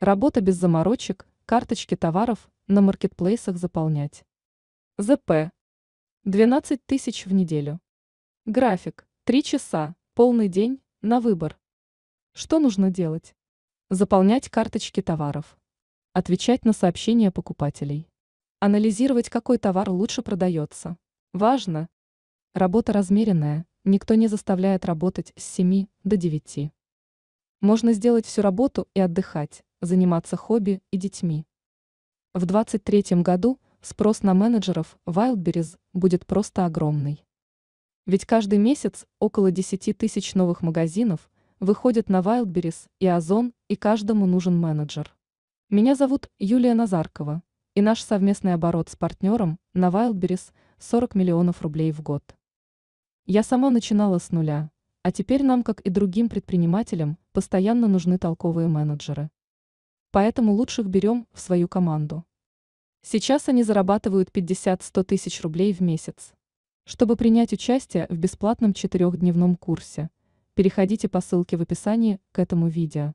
Работа без заморочек, карточки товаров на маркетплейсах заполнять. ЗП. 12 тысяч в неделю. График. 3 часа, полный день, на выбор. Что нужно делать? Заполнять карточки товаров. Отвечать на сообщения покупателей. Анализировать, какой товар лучше продается. Важно. Работа размеренная, никто не заставляет работать с 7 до 9. Можно сделать всю работу и отдыхать заниматься хобби и детьми. В 2023 году спрос на менеджеров Wildberries будет просто огромный. Ведь каждый месяц около 10 тысяч новых магазинов выходят на Wildberries и Озон, и каждому нужен менеджер. Меня зовут Юлия Назаркова, и наш совместный оборот с партнером на Wildberries 40 миллионов рублей в год. Я сама начинала с нуля, а теперь нам, как и другим предпринимателям, постоянно нужны толковые менеджеры поэтому лучших берем в свою команду. Сейчас они зарабатывают 50-100 тысяч рублей в месяц. Чтобы принять участие в бесплатном четырехдневном курсе, переходите по ссылке в описании к этому видео.